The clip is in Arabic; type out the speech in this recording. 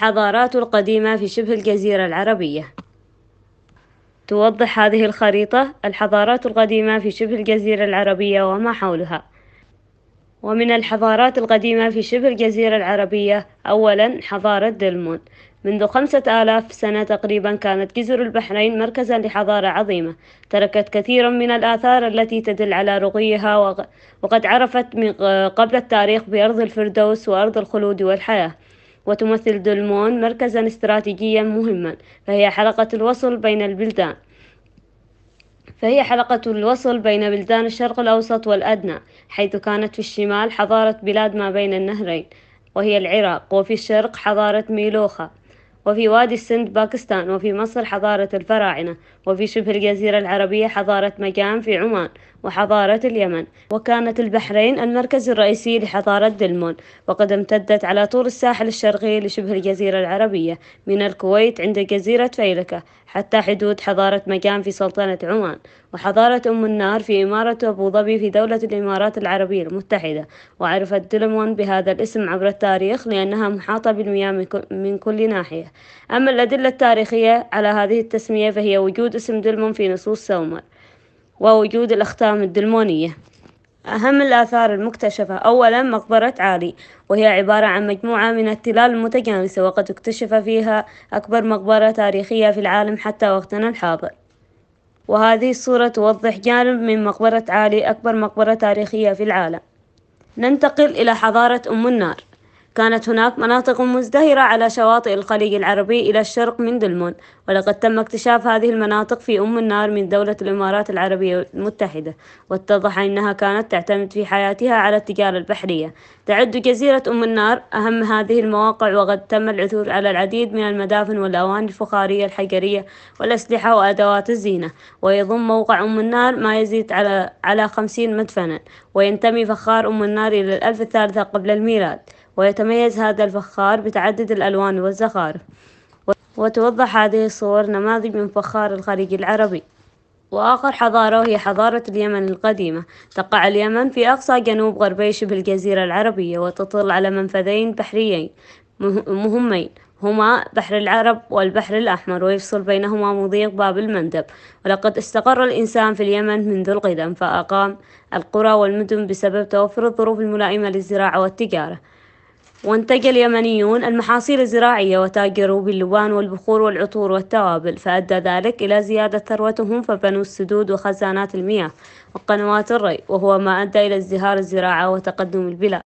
الحضارات القديمة في شبه الجزيرة العربية توضح هذه الخريطة الحضارات القديمة في شبه الجزيرة العربية وما حولها ومن الحضارات القديمة في شبه الجزيرة العربية أولا حضارة دلمون منذ خمسة آلاف سنة تقريبا كانت جزر البحرين مركزا لحضارة عظيمة تركت كثيرا من الآثار التي تدل على رقيها وقد عرفت من قبل التاريخ بأرض الفردوس وأرض الخلود والحياة وتمثل دلمون مركزا استراتيجيا مهما فهي حلقة الوصل بين البلدان فهي حلقة الوصل بين بلدان الشرق الأوسط والأدنى حيث كانت في الشمال حضارة بلاد ما بين النهرين وهي العراق وفي الشرق حضارة ميلوخة وفي وادي السند باكستان وفي مصر حضارة الفراعنة وفي شبه الجزيرة العربية حضارة مكان في عمان وحضارة اليمن وكانت البحرين المركز الرئيسي لحضارة دلمون وقد امتدت على طول الساحل الشرقي لشبه الجزيرة العربية من الكويت عند جزيرة فيلكة حتى حدود حضارة مكان في سلطنة عمان وحضارة أم النهر في إمارة أبوظبي في دولة الإمارات العربية المتحدة وعرفت دلمون بهذا الاسم عبر التاريخ لأنها محاطة بالمياه من كل ناحية أما الأدلة التاريخية على هذه التسمية فهي وجود اسم دلمون في نصوص سومر ووجود الأختام الدلمونية أهم الآثار المكتشفة أولا مقبرة عالي وهي عبارة عن مجموعة من التلال المتجانسة وقد اكتشف فيها أكبر مقبرة تاريخية في العالم حتى وقتنا الحاضر وهذه الصورة توضح جانب من مقبرة عالي أكبر مقبرة تاريخية في العالم ننتقل إلى حضارة أم النار كانت هناك مناطق مزدهرة على شواطئ الخليج العربي إلى الشرق من دلمون ولقد تم اكتشاف هذه المناطق في أم النار من دولة الإمارات العربية المتحدة واتضح أنها كانت تعتمد في حياتها على التجارة البحرية تعد جزيرة أم النار أهم هذه المواقع وقد تم العثور على العديد من المدافن والأواني الفخارية الحجرية والأسلحة وأدوات الزينة ويضم موقع أم النار ما يزيد على على خمسين مدفنا وينتمي فخار أم النار إلى الألف الثالثة قبل الميلاد ويتميز هذا الفخار بتعدد الألوان والزخارف وتوضح هذه الصور نماذج من فخار الخليج العربي وآخر حضارة وهي حضارة اليمن القديمة تقع اليمن في أقصى جنوب غربي شبه الجزيرة العربية وتطل على منفذين بحريين مهمين هما بحر العرب والبحر الأحمر ويفصل بينهما مضيق باب المندب ولقد استقر الإنسان في اليمن منذ القدم فأقام القرى والمدن بسبب توفر الظروف الملائمة للزراعة والتجارة وانتقى اليمنيون المحاصيل الزراعية وتاجروا باللبان والبخور والعطور والتوابل فأدى ذلك إلى زيادة ثروتهم فبنوا السدود وخزانات المياه وقنوات الري وهو ما أدى إلى ازدهار الزراعة وتقدم البلاد